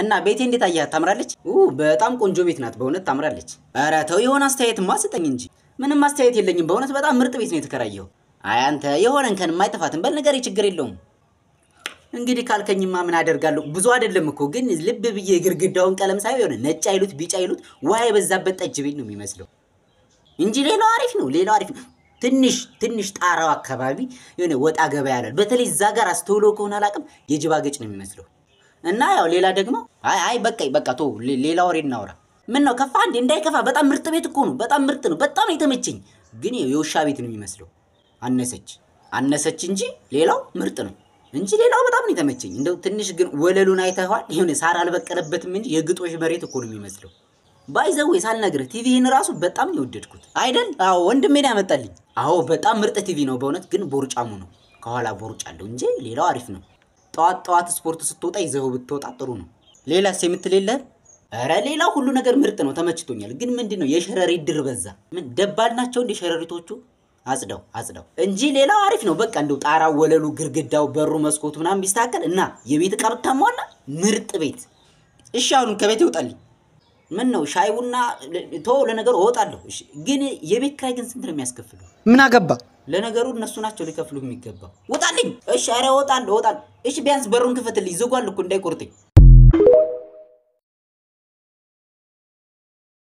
እና ቤቴ እንዴት አያት? ታምራለች። በጣም ቆንጆ ቤት ናት። በእውነት ታምራለች። ኧረ ተው የሆነ አስተያየት ማስጠኝ እንጂ። ምንም አስተያየት የለኝም። በእውነት በጣም ምርጥ ቤት ነው የተከራየው። አይ አንተ የሆነ እንከንም አይጠፋትም። በል ንገሬ፣ ችግር የለውም። እንግዲህ ካልከኝማ ምን አደርጋለሁ። ብዙ አይደለም እኮ ግን ልብ ብዬ የግድግዳውን ቀለም ሳይሆን የሆነ ነጭ አይሉት ቢጫ አይሉት ውሃ የበዛበት ጠጅ ቤት ነው የሚመስለው እንጂ ሌላው አሪፍ ነው። ሌላው አሪፍ ነው። ትንሽ ትንሽ ጣራው አካባቢ የሆነ ወጣ ገበያ ያላል። በተለይ እዛ ጋር አስተውሎ ከሆነ አላቅም የጅባ ገጭ ነው የሚመስለው እና ያው ሌላ ደግሞ አይ አይ በቃ በቃ ቶ ሌላ ወሬ እናውራ። ምን ነው ከፋ እንዴ? እንዳይከፋ። በጣም ምርጥ ቤት እኮ ነው። በጣም ምርጥ ነው። በጣም የተመቸኝ ግን የውሻ ቤት ነው የሚመስለው። አነሰች አነሰች እንጂ ሌላው ምርጥ ነው እንጂ ሌላው በጣም ነው የተመቸኝ። እንደው ትንሽ ግን ወለሉን አይተኸዋል? የሆነ ሳር አልበቀለበትም እንጂ የግጦሽ መሬት እኮ ነው የሚመስለው። ባይዘው ሳልነግርህ ቲቪህን ራሱ በጣም ነው የወደድኩት አይደል? አዎ ወንድሜ ያመጣልኝ። አዎ በጣም ምርጥ ቲቪ ነው በእውነት ግን ቦርጫሙ ነው ከኋላ ቦርጫ አለው እንጂ ሌላው አሪፍ ነው። ጠዋት ጠዋት ስፖርት ስትወጣ ይዘው ብትወጣ ጥሩ ነው። ሌላስ የምትል የለ? ኧረ ሌላ ሁሉ ነገር ምርጥ ነው፣ ተመችቶኛል። ግን ምንድን ነው የሸረሪት ድር በዛ። ምን ደባል ናቸው እንደ ሸረሪቶቹ? አጽደው አጽደው እንጂ ሌላው አሪፍ ነው። በቃ እንደው ጣራው፣ ወለሉ፣ ግድግዳው፣ በሩ፣ መስኮቱ ምናምን ቢስተካከል እና የቤት ዕቃ ብታሟላ ምርጥ ቤት። እሺ ከቤት ይውጣልኝ። ምን ነው ሻይ ቡና ቶ ለነገሩ እወጣለሁ። ግን የቤት ኪራይ ግን ስንት ነው የሚያስከፍለው? ምን አገባ ለነገሩ እነሱ ናቸው ሊከፍሉ የሚገባ። ውጣልኝ። እሺ፣ ኧረ እወጣለሁ፣ እወጣለሁ። እሺ፣ ቢያንስ በሩን ክፈትልኝ። ዝጓል እኮ እንዳይቆርጥኝ